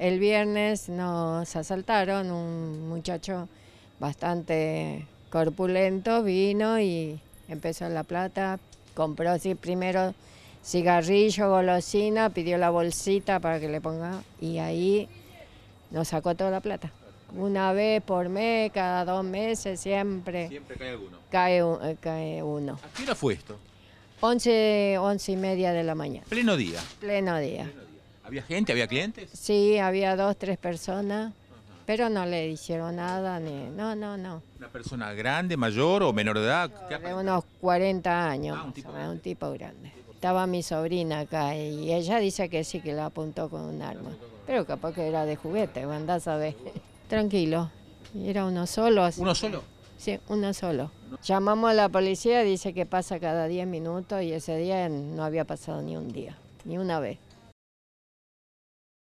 el viernes nos asaltaron un muchacho bastante corpulento, vino y empezó en La Plata, compró primero cigarrillo, golosina, pidió la bolsita para que le ponga y ahí nos sacó toda la plata. Una vez por mes, cada dos meses, siempre. Siempre cae eh, Cae, uno. ¿A qué hora fue esto? Once, once y media de la mañana. Pleno día. Pleno día. ¿Había gente? ¿Había clientes? Sí, había dos, tres personas, pero no le hicieron nada, ni no, no, no. ¿Una persona grande, mayor o menor de edad? de unos 40 años, ah, un, tipo grande. Estaba mi sobrina acá y ella dice que sí que la apuntó con un arma, pero capaz que era de juguete, andás a ver. Tranquilo, era uno solo. ¿Uno solo? Sí, uno solo. Llamamos a la policía, dice que pasa cada 10 minutos y ese día no había pasado ni un día, ni una vez.